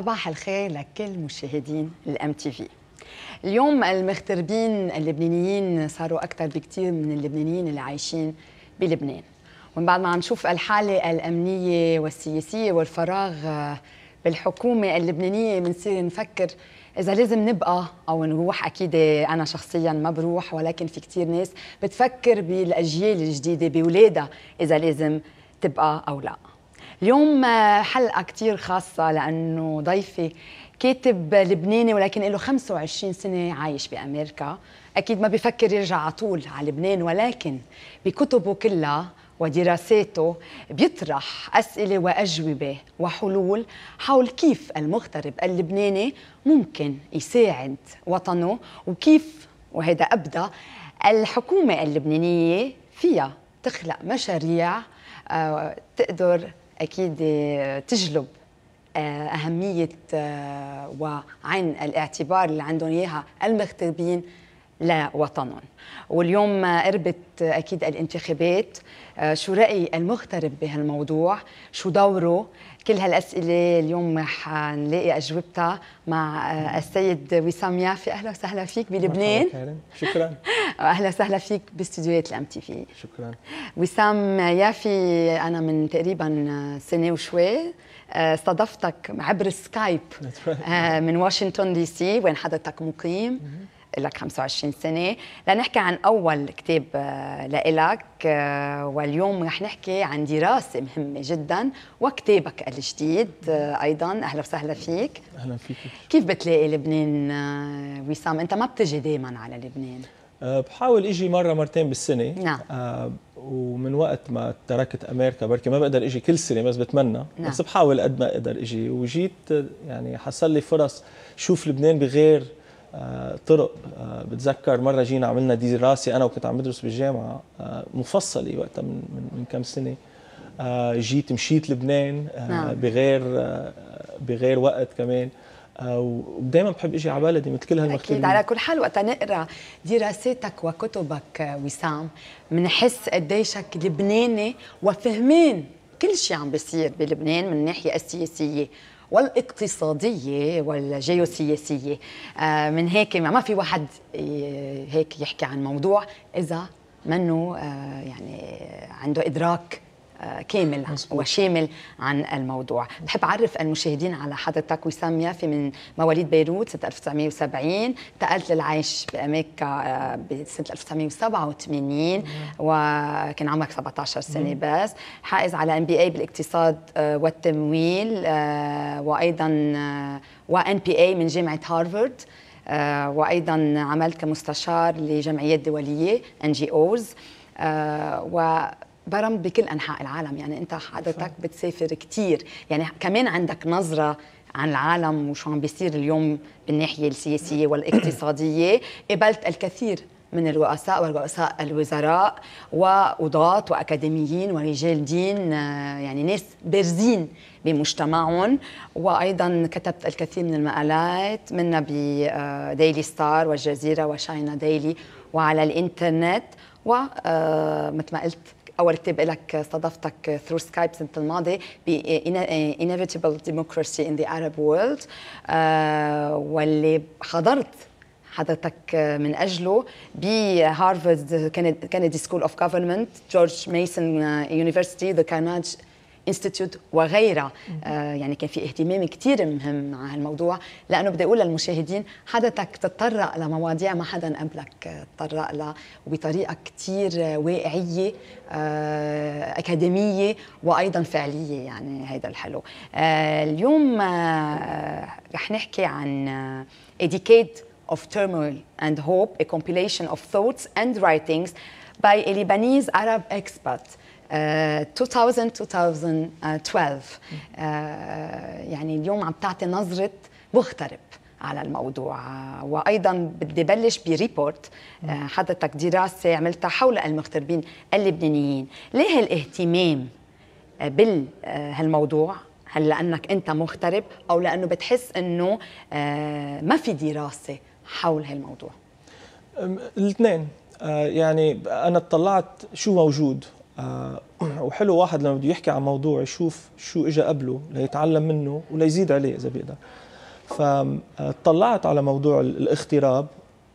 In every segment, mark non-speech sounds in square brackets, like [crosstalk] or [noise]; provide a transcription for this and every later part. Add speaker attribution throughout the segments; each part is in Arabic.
Speaker 1: صباح الخير لكل مشاهدين الام تي في اليوم المغتربين اللبنانيين صاروا اكثر بكثير من اللبنانيين اللي عايشين بلبنان ومن بعد ما عم نشوف الحاله الامنيه والسياسيه والفراغ آه، بالحكومه اللبنانيه بنصير نفكر اذا لازم نبقى او نروح اكيد انا شخصيا ما بروح ولكن في كثير ناس بتفكر بالاجيال الجديده باولادها اذا لازم تبقى او لا اليوم حلقة كثير خاصة لأنه ضيفي كاتب لبناني ولكن له 25 سنة عايش بأمريكا أكيد ما بيفكر يرجع على طول على لبنان ولكن بكتبه كلها ودراساته بيطرح أسئلة وأجوبة وحلول حول كيف المغترب اللبناني ممكن يساعد وطنه وكيف وهذا أبدى الحكومة اللبنانية فيها تخلق مشاريع آه، تقدر اكيد آه، تجلب آه، اهميه آه، وعين الاعتبار اللي عندهم اياها المغتربين لوطنهم واليوم قربت أكيد الانتخابات آه، شو رأي المغترب بهالموضوع شو دوره كل هالأسئلة اليوم حنلاقي أجوبتها مع آه، السيد وسام يافي أهلا وسهلا فيك بلبنان شكرا [laughs] أهلا وسهلا فيك باستديوهات الأم تي في شكرا وسام يافي أنا من تقريبا آه، سنة وشوي استضفتك عبر سكايب من واشنطن دي سي وين حضرتك مقيم لك 25 سنة لنحكي عن أول كتاب آه، لإلك آه، واليوم رح نحكي عن دراسة مهمة جدا وكتابك الجديد آه، أيضا أهلا وسهلا فيك أهلا فيك كيف بتلاقي لبنان وسام أنت ما بتجي دايما على لبنان
Speaker 2: بحاول اجي مره مرتين بالسنه نعم آه ومن وقت ما تركت امريكا بركي ما بقدر اجي كل سنه بس بتمنى نعم. بس بحاول قد ما اقدر اجي وجيت يعني حصل لي فرص شوف لبنان بغير آه، طرق آه، بتذكر مره جينا عملنا دراسه انا وكنت عم بدرس بالجامعه آه، مفصله وقتها من من كم سنه جيت مشيت لبنان نعم. بغير بغير وقت كمان ودائما بحب اجي على بلدي مثل كل هالمكتوبين اكيد على
Speaker 1: كل حال وقت نقرا دراساتك وكتبك وسام بنحس قديشك لبناني وفهمان كل شيء عم بيصير بلبنان من الناحيه السياسيه والاقتصادية والجيوسياسية آه، من هيك ما في واحد هيك يحكي عن موضوع إذا منه آه، يعني عنده إدراك كامل مزبوط. وشامل عن الموضوع بحب أعرف المشاهدين على حضرتك وسام يافي من مواليد بيروت سنة 1970 تقلت للعيش بأمريكا آه، بسنة 1987 وكان عمرك 17 سنة بس حائز على ام بي اي بالاقتصاد آه، والتمويل آه، وأيضا وان بي اي من جامعة هارفارد وايضا عملت كمستشار لجمعيات دوليه ان جي اوز برم بكل انحاء العالم يعني انت حضرتك بتسافر كثير يعني كمان عندك نظره عن العالم وشو عم بيصير اليوم بالناحيه السياسيه [coughs] والاقتصاديه قبلت الكثير من الرؤساء ورؤساء الوزراء وقضاة وأكاديميين ورجال دين آه، يعني ناس بارزين بمجتمعهم وأيضا كتبت الكثير من المقالات منها بديلي ستار آه، والجزيرة وشاينا ديلي وعلى الإنترنت ومثل آه، ما قلت اول كتاب لك استضفتك ثرو سكايب السنه الماضيه ب Inevitable ديموكراسي ان ذا عرب وورلد واللي حضرت حضرتك من اجله بهارفارد كندي سكول اوف جورج ميسون يونيفرستي ذا انستيتيوت وغيرها آه، يعني كان في اهتمام كثير مهم مع هالموضوع لانه بدي اقول للمشاهدين حضرتك تتطرق لمواضيع ما حدا قبلك تطرق لها وبطريقه كثير واقعيه آه، اكاديميه وايضا فعليه يعني هذا الحلو آه، اليوم رح نحكي عن educate of Turmoil and Hope, a compilation of thoughts and writings by a Lebanese Arab expert 2000-2012 آه، آه، يعني اليوم عم تعطي نظرة مغترب على الموضوع وايضا بدي بلش بريبورت آه، حضرتك دراسه عملتها حول المغتربين اللبنانيين ليه الاهتمام بهالموضوع هل لانك انت مغترب او لانه بتحس انه ما في دراسه حول هالموضوع
Speaker 2: الاثنين يعني انا اطلعت شو موجود آه، [clears throat] وحلو واحد لما بده يحكي عن موضوع يشوف شو اجى قبله ليتعلم منه وليزيد عليه اذا بيقدر فطلعت آه، على موضوع الاغتراب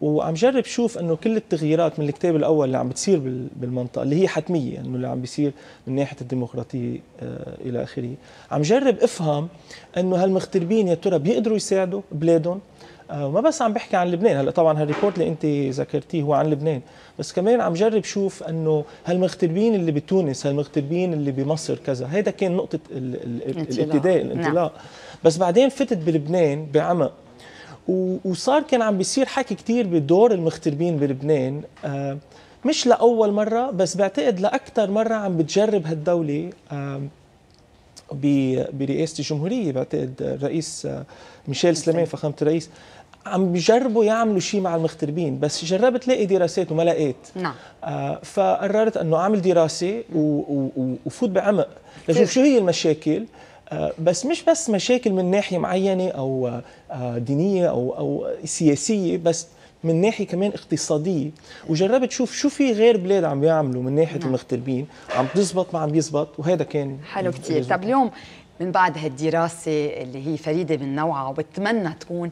Speaker 2: وعم جرب شوف انه كل التغييرات من الكتاب الاول اللي عم بتصير بالمنطقه اللي هي حتميه انه اللي عم بيصير من ناحيه الديمقراطيه آه الى اخره عم جرب افهم انه هالمغتربين يا ترى بيقدروا يساعدوا بلادهم وما آه، بس عم بحكي عن لبنان هلا طبعا هالريبورت اللي انت ذكرتيه هو عن لبنان بس كمان عم جرب شوف انه هالمغتربين اللي بتونس هالمغتربين اللي بمصر كذا هيدا كان نقطه الابتداء نعم. الانطلاق نعم. بس بعدين فتت بلبنان بعمق وصار كان عم بيصير حكي كتير بدور المغتربين بلبنان آه، مش لاول مره بس بعتقد لاكثر مره عم بتجرب هالدوله برئاسه الجمهوريه بعتقد الرئيس آه، ميشيل سليمان فخامه الرئيس عم بجربوا يعملوا شيء مع المغتربين بس جربت لاقي دراسات وما لقيت نعم آه فقررت انه اعمل دراسه وفوت بعمق لشوف شو هي المشاكل آه بس مش بس مشاكل من ناحيه معينه او آه, آه، دينيه او او سياسيه بس من ناحيه كمان اقتصاديه وجربت شوف شو في غير بلاد عم بيعملوا من ناحيه نعم. المغتربين عم تزبط ما عم يزبط وهذا كان حلو كثير طب
Speaker 1: اليوم من بعد هالدراسه اللي هي فريده من نوعها وبتمنى تكون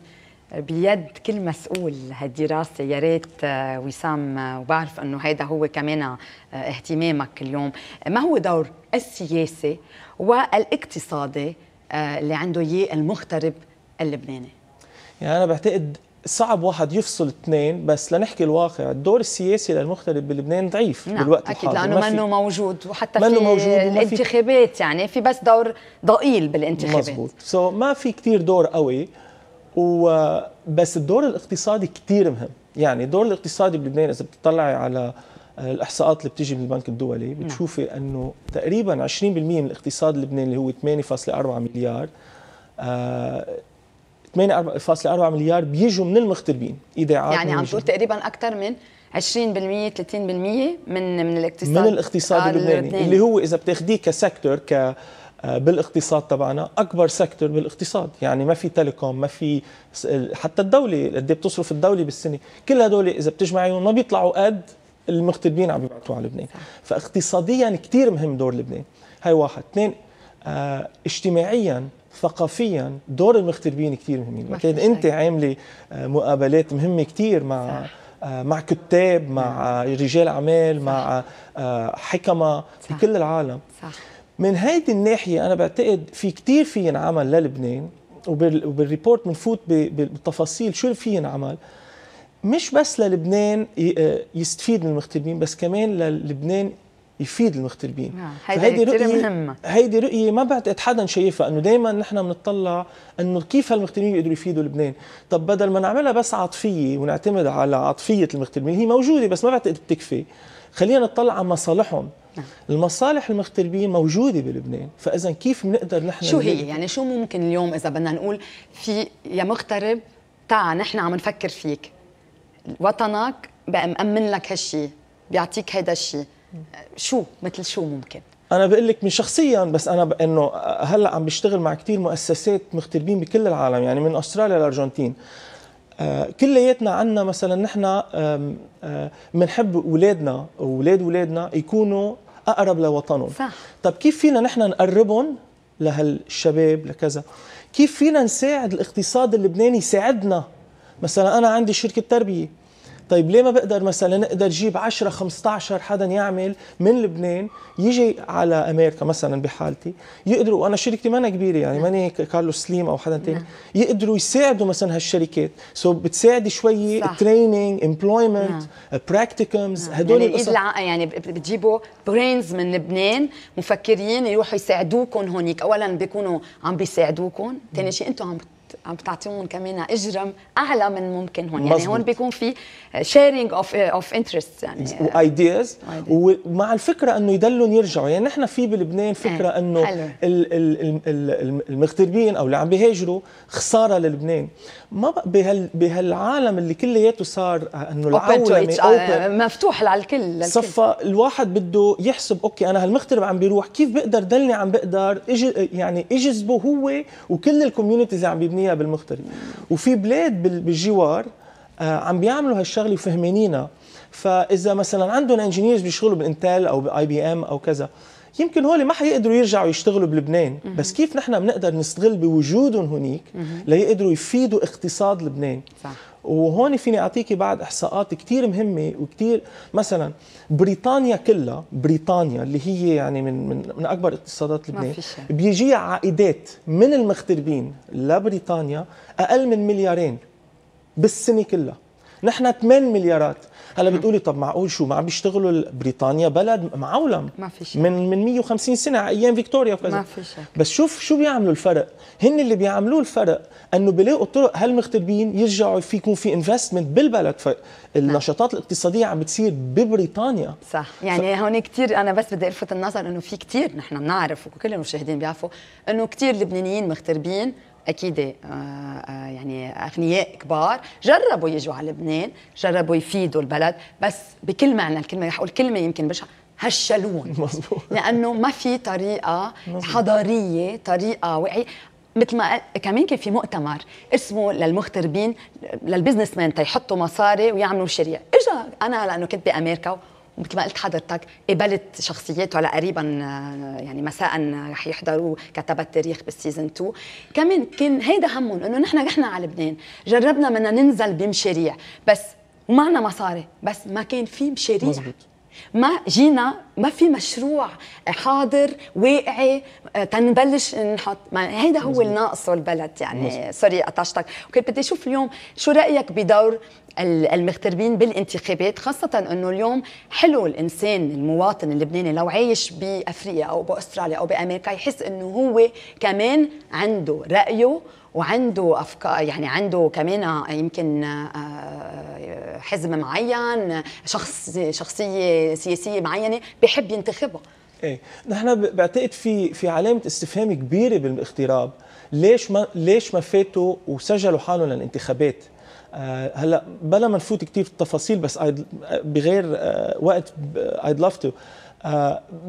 Speaker 1: بيد كل مسؤول هالدراسة يا ريت آه، وسام آه، وبعرف أنه هيدا هو كمان آه، اهتمامك اليوم ما هو دور السياسي والاقتصادي اللي عنده إياه المغترب
Speaker 2: اللبناني يعني أنا بعتقد صعب واحد يفصل اثنين بس لنحكي الواقع الدور السياسي للمغترب بلبنان ضعيف نعم. بالوقت أكيد الحاضر لأنه منه
Speaker 1: موجود وحتى منه في موجود الانتخابات يعني في بس دور ضئيل بالانتخابات مزبوط
Speaker 2: سو so ما في كتير دور قوي وبس الدور الاقتصادي كتير مهم يعني الدور الاقتصادي بلبنان إذا بتطلعي على الاحصاءات اللي بتيجي من البنك الدولي نعم. بتشوفي انه تقريبا 20% من الاقتصاد اللبناني اللي هو 8.4 مليار آه 8.4 مليار بيجوا من المغتربين ايداعات يعني عم تقول
Speaker 1: تقريبا اكثر من 20% 30% من من الاقتصاد من الاقتصاد آه، اللبناني اللي هو اذا
Speaker 2: بتاخذيه كسيكتور ك آه، بالاقتصاد تبعنا اكبر سيكتور بالاقتصاد يعني ما في تيليكوم ما في حتى الدوله قد إيه بتصرف الدوله بالسنه كل هدول اذا بتجمعيهم ما بيطلعوا قد المغتربين عم يبعثوا على لبنان فاقتصاديا كثير مهم دور لبنان هاي واحد اثنين آه، اجتماعيا ثقافيا دور المغتربين كثير مهمين اكيد انت عامله آه، مقابلات مهمه كثير مع صح. آه، مع كتاب مع نعم. آه، رجال اعمال مع حكمه صح. كل العالم صح. من هيدي الناحيه انا بعتقد في كثير في ينعمل للبنان وبالريبورت بنفوت بالتفاصيل شو في ينعمل مش بس للبنان يستفيد من المغتربين بس كمان للبنان يفيد المغتربين
Speaker 1: نعم هيدي رؤيه مهمه
Speaker 2: هيدي رؤيه ما بعتقد حدا شايفها انه دائما نحن بنطلع انه كيف هالمغتربين بيقدروا يفيدوا لبنان طب بدل ما نعملها بس عاطفيه ونعتمد على عاطفيه المغتربين هي موجوده بس ما بعتقد بتكفي خلينا نطلع على مصالحهم نعم. المصالح المغتربين موجوده بلبنان فاذا كيف بنقدر نحن شو هي
Speaker 1: يعني شو ممكن اليوم اذا بدنا نقول في يا مغترب تعا نحن عم نفكر فيك وطنك بامن مأمن لك هالشيء بيعطيك هيدا الشيء شو مثل شو ممكن
Speaker 2: انا بقول لك من شخصيا بس انا انه آه، هلا عم بشتغل مع كثير مؤسسات مغتربين بكل العالم يعني من استراليا للارجنتين آه، كلياتنا عندنا مثلا نحن بنحب آه، اولادنا واولاد اولادنا يكونوا اقرب لوطنهم صح طب كيف فينا نحن نقربهم لهالشباب لكذا كيف فينا نساعد الاقتصاد اللبناني يساعدنا مثلا انا عندي شركه تربيه طيب ليه ما بقدر مثلا اقدر اجيب 10 15 حدا يعمل من لبنان يجي على امريكا مثلا بحالتي يقدروا وانا شركتي ما أنا كبيره يعني ماني كارلوس سليم او حدا تاني نعم. يقدروا يساعدوا مثلا هالشركات سو so بتساعدي شوي تريننج امبلويمنت براكتيكمز هدول يعني القصص
Speaker 1: يعني بتجيبوا برينز من لبنان مفكرين يروحوا يساعدوكم هونيك اولا بيكونوا عم بيساعدوكم ثاني نعم. شيء انتم عم عم بتعطيهم كمان اجرم اعلى من ممكن هون يعني هون بيكون في شيرنج اوف اوف انترست يعني
Speaker 2: وايدياز ومع الفكره انه يضلهم يرجعوا يعني نحن في بلبنان فكره آه. انه المغتربين او اللي عم بيهاجروا خساره للبنان ما بهال بهالعالم اللي كلياته صار انه العالم
Speaker 1: مفتوح للكل صفى
Speaker 2: الواحد بده يحسب اوكي انا هالمغترب عم بيروح كيف بقدر دلني عم بقدر يعني اجذبه هو وكل الكوميونيتيز اللي عم بيبنيها فيها بالمختلف وفي بلاد بالجوار آه، عم بيعملوا هالشغله وفهمانينها فاذا مثلا عندهم انجينيرز بيشتغلوا بانتل او باي بي ام او كذا يمكن هول ما حيقدروا يرجعوا يشتغلوا بلبنان بس كيف نحن بنقدر نستغل بوجودهم هنيك ليقدروا يفيدوا اقتصاد لبنان صح. وهون فيني اعطيكي بعد احصاءات كثير مهمه وكثير مثلا بريطانيا كلها بريطانيا اللي هي يعني من من, من اكبر اقتصادات لبنان بيجيها عائدات من المغتربين لبريطانيا اقل من مليارين بالسنه كلها نحن 8 مليارات هلا بتقولي طب معقول شو ما عم بيشتغلوا بريطانيا بلد معولم ما في شيء من من 150 سنه ايام فيكتوريا وكذا ما في شيء بس شوف شو بيعملوا الفرق هن اللي بيعملوه الفرق انه بيلاقوا طرق هالمغتربين يرجعوا في يكون في انفستمنت بالبلد فالنشاطات الاقتصاديه عم بتصير ببريطانيا صح يعني
Speaker 1: ف... هون كثير انا بس بدي الفت النظر انه في كثير نحن بنعرف وكل المشاهدين بيعرفوا انه كثير لبنانيين مغتربين اكيد آه، آه، يعني اغنياء كبار جربوا يجوا على لبنان جربوا يفيدوا البلد بس بكل معنى الكلمه رح اقول كلمه يمكن بشع هشلون [laughs] مزبوط. لانه ما في طريقه مزبوط. حضاريه طريقه وعي مثل ما كمان كان في مؤتمر اسمه للمغتربين للبزنس مان تيحطوا مصاري ويعملوا شريعه اجا انا لانه كنت بامريكا ومثل ما قلت حضرتك قبلت شخصياته هلا قريبا يعني مساء رح يحضروا كتبت تاريخ بالسيزون 2 كمان كان هيدا همهم انه نحن رحنا على لبنان جربنا بدنا ننزل بمشاريع بس ومعنا مصاري بس ما كان في مشاريع مزبوط. ما جينا ما في مشروع حاضر واقعي آه، تنبلش نحط ما هيدا هو اللي ناقصه البلد يعني مزبوط. سوري قطعتك وكنت بدي اشوف اليوم شو رايك بدور المغتربين بالانتخابات خاصة انه اليوم حلو الانسان المواطن اللبناني لو عايش بافريقيا او باستراليا او بامريكا يحس انه هو كمان عنده رأيه وعنده افكار يعني عنده كمان آه، يمكن آه، حزب معين شخص شخصيه سياسيه معينه بحب ينتخبها
Speaker 2: ايه نحن بعتقد في في علامه استفهام كبيره بالاغتراب ليش ما ليش ما فاتوا وسجلوا حالهم للانتخابات آه، هلا بلا ما نفوت كثير في التفاصيل بس بغير آه، وقت ايد لاف تو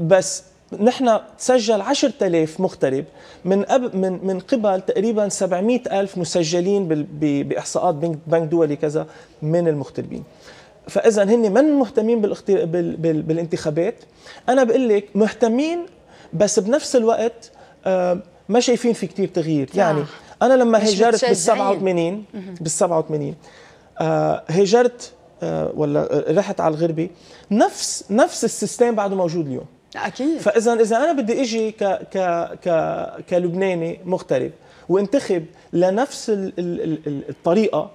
Speaker 2: بس نحن تسجل 10000 مغترب من أب من من قبل تقريبا 700000 مسجلين باحصاءات بنك دولي كذا من المغتربين فاذا هن من مهتمين بالانتخابات انا بقول لك مهتمين بس بنفس الوقت آه، ما شايفين في كتير تغيير يعني انا لما هجرت بال 87 بال 87 هجرت ولا آه، رحت على الغربه نفس نفس السيستم بعده موجود اليوم اكيد فاذا اذا انا بدي اجي ك ك ك كلبناني مغترب وانتخب لنفس ال ال ال الطريقه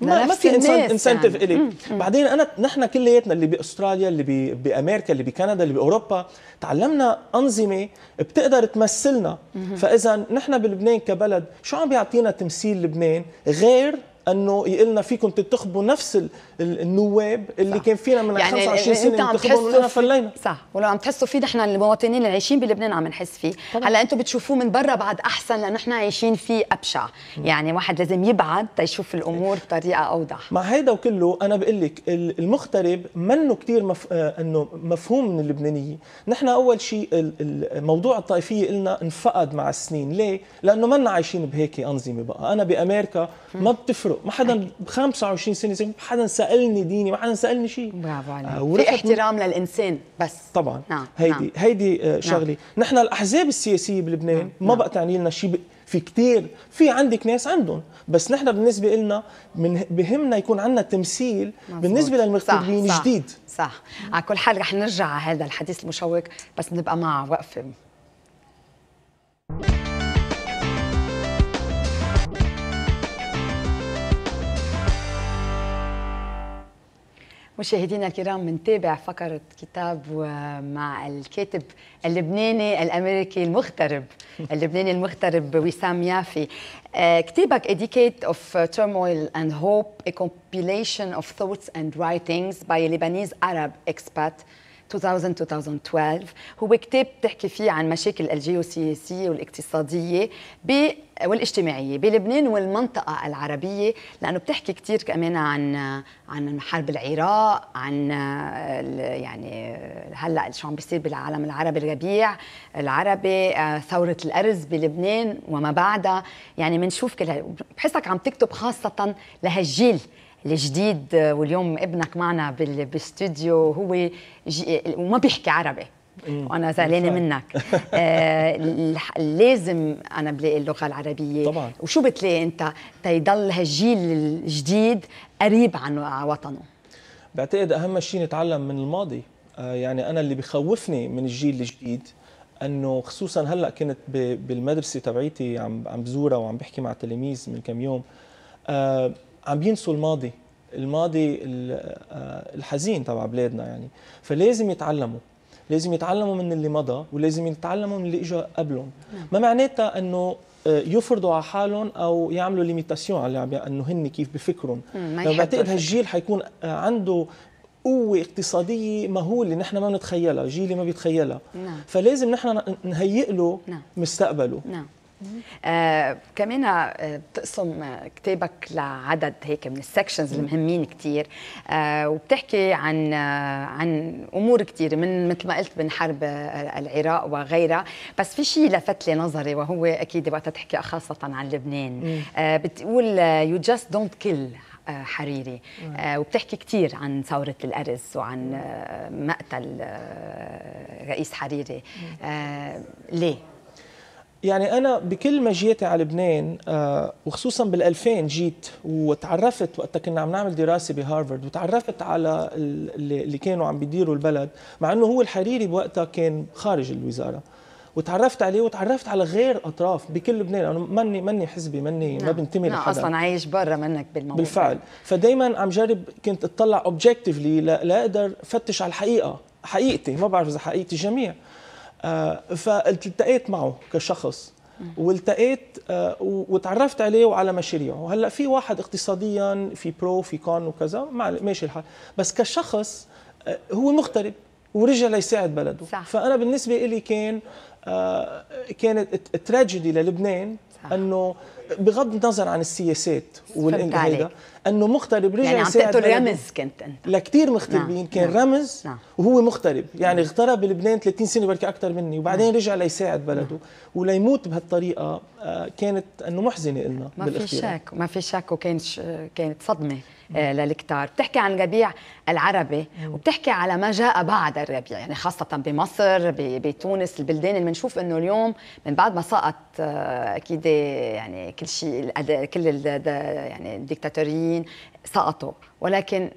Speaker 2: ما, ما في انسان انسنتيف يعني. الي بعدين انا نحن كلياتنا اللي باستراليا اللي بامريكا اللي بكندا اللي باوروبا تعلمنا انظمه بتقدر تمثلنا فاذا نحن بلبنان كبلد شو عم بيعطينا تمثيل لبنان غير انه يقلنا فيكم تنتخبوا نفس النواب اللي صح. كان فينا من يعني 25 إيه، إيه، سنه ننتخبهم ونحن
Speaker 1: فلينا صح ولو عم تحسوا فيه نحن المواطنين اللي عايشين بلبنان عم نحس فيه طبعا. هلا انتم بتشوفوه من برا بعد احسن لانه نحن عايشين فيه ابشع م. يعني واحد لازم يبعد تيشوف الامور بطريقه اوضح
Speaker 2: مع هيدا وكله انا بقول لك المغترب منه كثير مف... آه، انه مفهوم من اللبنانيه نحن اول شيء موضوع الطائفيه قلنا انفقد مع السنين ليه لانه ما عايشين بهيك انظمه بقى انا بامريكا ما بتفرق له ما حدا ب 25 سنه ما حدا سالني ديني ما حدا سالني شيء برافو عليك آه، في احترام من... للانسان بس طبعا نعم. هيدي نعم. هيدي آه، نعم. شغله نعم. نحن الاحزاب السياسيه بلبنان نعم. ما نعم. بقى تعني لنا شيء ب... في كتير في عندك ناس عندهم بس نحن بالنسبه لنا من بهمنا يكون عندنا تمثيل مزبوط. بالنسبه للمغتربين جديد صح على كل حال رح نرجع على هذا الحديث المشوق بس نبقى مع
Speaker 1: وقفه مشاهدينا الكرام منتابع فقرة كتاب مع الكاتب اللبناني الأمريكي المغترب [laughs] اللبناني المغترب وسام يافي آه، كتابك A Decade of Turmoil and Hope A Compilation of Thoughts and Writings by a Lebanese Arab Expat 2000-2012 هو كتاب بتحكي فيه عن مشاكل الجيوسياسية والاقتصادية والاجتماعية بلبنان والمنطقة العربية لأنه بتحكي كتير كمان عن عن حرب العراق عن يعني هلا شو عم بيصير بالعالم العربي الربيع العربي آه، ثورة الأرز بلبنان وما بعدها يعني بنشوف كل بحسك عم تكتب خاصة لهالجيل الجديد واليوم ابنك معنا بالاستوديو هو وما بيحكي عربي وانا زعلانه منك [laughs] آه لازم انا بلاقي اللغه العربيه طبعا وشو بتلاقي انت تيضل هالجيل الجديد قريب عن وطنه
Speaker 2: بعتقد اهم شيء نتعلم من الماضي آه يعني انا اللي بخوفني من الجيل الجديد انه خصوصا هلا كنت بالمدرسه تبعيتي عم عم بزورها وعم بحكي مع تلاميذ من كم يوم آه عم ينسوا الماضي الماضي آه، الحزين تبع بلادنا يعني فلازم يتعلموا لازم يتعلموا من اللي مضى ولازم يتعلموا من اللي اجى قبلهم نعم. ما معناتها انه آه، يفرضوا على حالهم او يعملوا ليميتاسيون على انه هن كيف بفكرهم لو بعتقد هالجيل حيكون آه، عنده قوة اقتصادية مهولة نحن ما بنتخيلها، جيلي ما بيتخيلها. نعم. فلازم نحن نهيئ له نعم. مستقبله. نعم. آه كمان
Speaker 1: بتقسم آه، كتابك لعدد هيك من السكشنز المهمين كثير آه وبتحكي عن آه عن امور كثير من مثل ما قلت من حرب آه، العراق وغيرها بس في شيء لفت لي نظري وهو اكيد وقتها تحكي خاصه عن لبنان آه بتقول يو جاست دونت كيل حريري آه وبتحكي كثير عن ثورة الأرز وعن آه مقتل آه رئيس حريري آه،
Speaker 2: ليه؟ يعني أنا بكل ما جيتي على لبنان آه، وخصوصا بال2000 جيت وتعرفت وقتها كنا عم نعمل دراسة بهارفرد وتعرفت على اللي كانوا عم بيديروا البلد مع أنه هو الحريري بوقتها كان خارج الوزارة وتعرفت عليه وتعرفت على غير اطراف بكل لبنان انا ماني ماني حزبي ماني ما نعم. بنتمي نعم، لحدا اصلا عايش برا منك بالموضوع بالفعل فدائما عم جرب كنت اطلع اوبجكتيفلي لاقدر فتش على الحقيقه حقيقتي ما بعرف اذا حقيقه الجميع آه، فالتقيت معه كشخص والتقيت آه، وتعرفت عليه وعلى مشاريعه هلا في واحد اقتصاديا في برو في كون وكذا ماشي الحال بس كشخص آه، هو مغترب ورجع ليساعد بلده صح. فانا بالنسبه لي كان كانت تراجيدي للبنان صح. انه بغض النظر عن السياسات والهيدا انه مغترب رجع يعني عم تقتل رمز كنت انت لكثير نعم، مغتربين نعم. كان نعم. رمز نعم. وهو مغترب يعني نعم. اغترب بلبنان 30 سنه بركي اكثر مني وبعدين نعم. رجع ليساعد بلده نعم. وليموت بهالطريقه آه، كانت انه محزنه لنا ما في شك
Speaker 1: ما في شك وكانت كانت صدمه آه، للكتار بتحكي عن ربيع العربي وبتحكي على ما جاء بعد الربيع يعني خاصة بمصر بتونس البلدان اللي بنشوف انه اليوم من بعد ما سقط آه، اكيد يعني كل شيء كل يعني الدكتاتوريين سقطوا ولكن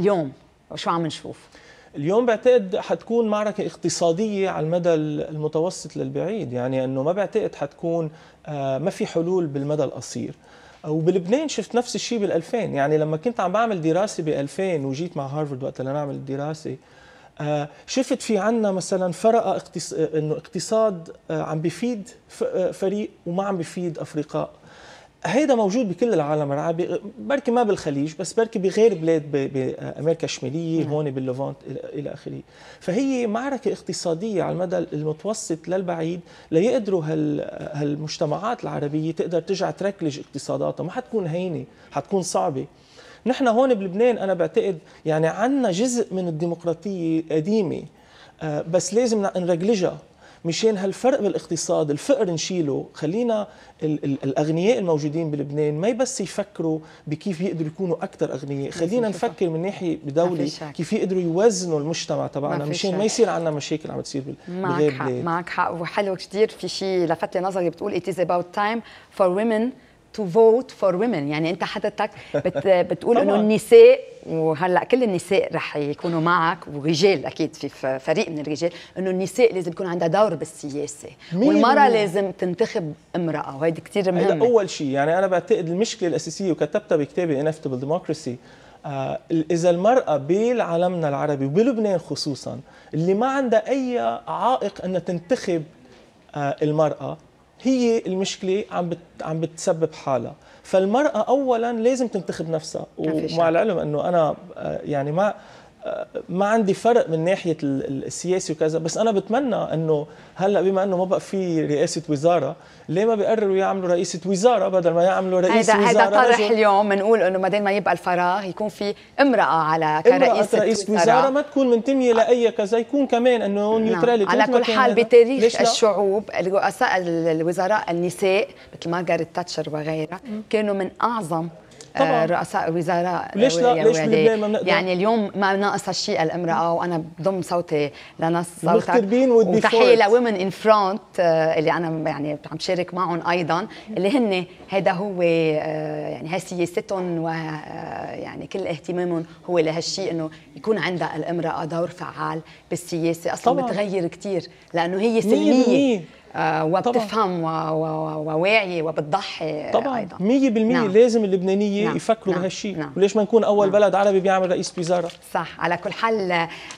Speaker 1: اليوم
Speaker 2: شو عم نشوف؟ اليوم بعتقد حتكون معركة اقتصادية على المدى المتوسط للبعيد يعني أنه ما بعتقد حتكون آه، ما في حلول بالمدى القصير وبلبنان شفت نفس الشيء بال 2000 يعني لما كنت عم بعمل دراسه ب 2000 وجيت مع هارفرد وقت لنعمل الدراسه آه، شفت في عنا مثلا فرقة اقتص... آه، انه اقتصاد آه، عم بفيد فريق وما عم بفيد افرقاء هيدا موجود بكل العالم العربي بركي ما بالخليج بس بركي بغير بلاد بامريكا الشماليه نعم. هون باللوفونت الى اخره فهي معركه اقتصاديه على المدى المتوسط للبعيد ليقدروا هال هالمجتمعات العربيه تقدر ترجع تركلج اقتصاداتها ما حتكون هينه حتكون صعبه نحن هون بلبنان انا بعتقد يعني عندنا جزء من الديمقراطيه قديمه آه، بس لازم نرجلجها مشان هالفرق بالاقتصاد الفقر نشيله خلينا ال ال الاغنياء الموجودين بلبنان ما بس يفكروا بكيف يقدروا يكونوا اكثر اغنياء خلينا نفكر من ناحيه بدولي كيف يقدروا يوزنوا المجتمع تبعنا مشان ما يصير عندنا مشاكل عم بتصير بالغير معك حق
Speaker 1: معك حق وحلو كثير في شيء لفت نظري بتقول it is about time for women تو فوت فور ويمن يعني انت حضرتك بت [laughs] بتقول انه النساء وهلا كل النساء رح يكونوا معك ورجال اكيد في فريق من الرجال انه النساء لازم يكون عندها دور بالسياسه والمراه لازم تنتخب امراه وهيدي كثير مهمه هذا اول
Speaker 2: شيء يعني انا بعتقد المشكله الاساسيه وكتبتها بكتابي انفتبل ديموكراسي آه اذا المراه بالعالمنا العربي وبلبنان خصوصا اللي ما عندها اي عائق انها تنتخب آه المراه هي المشكله عم بت عم بتسبب حالها فالمراه اولا لازم تنتخب نفسها ومع العلم انه انا آه، يعني ما ما عندي فرق من ناحيه السياسي وكذا بس انا بتمنى انه هلا بما انه ما بقى في رئاسه وزاره ليه ما بيقرروا يعملوا رئيسه وزاره بدل ما يعملوا رئيس هيدا وزاره هذا طرح اليوم
Speaker 1: بنقول انه دام ما يبقى الفراغ يكون في امراه على كرئيسه رئيس وزاره, وزارة
Speaker 2: ما تكون منتميه آه. لاي كذا يكون كمان انه نيوتراليتي نعم. على كل حال
Speaker 1: بتاريخ الشعوب الرؤساء الوزراء النساء مثل مارغريت تاتشر وغيرها كانوا من اعظم طبعا. آه، رؤساء وزراء ليش لا ليش بلبنان ما بنقدر يعني اليوم ما ناقصها شيء الامراه وانا بضم صوتي لنص صوتك وتحيه لومن ان فرونت اللي انا يعني عم شارك معهم ايضا اللي هن هذا هو آه، يعني هي سياستهم ويعني آه، كل اهتمامهم هو لهالشيء انه يكون عندها الامراه دور فعال بالسياسه اصلا طبعا. بتغير كثير لانه هي سلميه آه، وبتفهم وواعي وبتضحي طبعا
Speaker 2: 100% نعم. لازم اللبنانيه نعم. يفكروا نعم. بهالشيء نعم. وليش ما نكون اول نعم. بلد عربي بيعمل رئيس وزاره
Speaker 1: صح على كل حال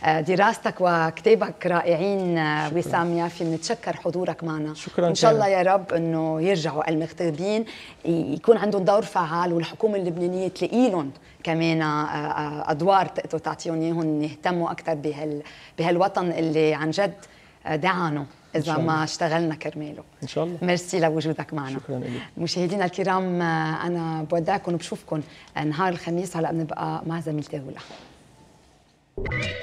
Speaker 1: آه، دراستك وكتابك رائعين آه، وسام يافي بنتشكر حضورك معنا شكرا ان شاء الله يا رب انه يرجعوا المغتربين يكون عندهم دور فعال والحكومه اللبنانيه تلاقي لهم كمان ادوار تقدروا تعطيهم اياهم يهتموا اكثر بهال بهالوطن اللي عن جد دعانه اذا ما اشتغلنا كرماله ان شاء الله ميرسي لوجودك معنا شكرا لك مشاهدينا الكرام آه، انا بودعكم وبشوفكم آه، نهار الخميس هلا بنبقى مع زميلتي هولا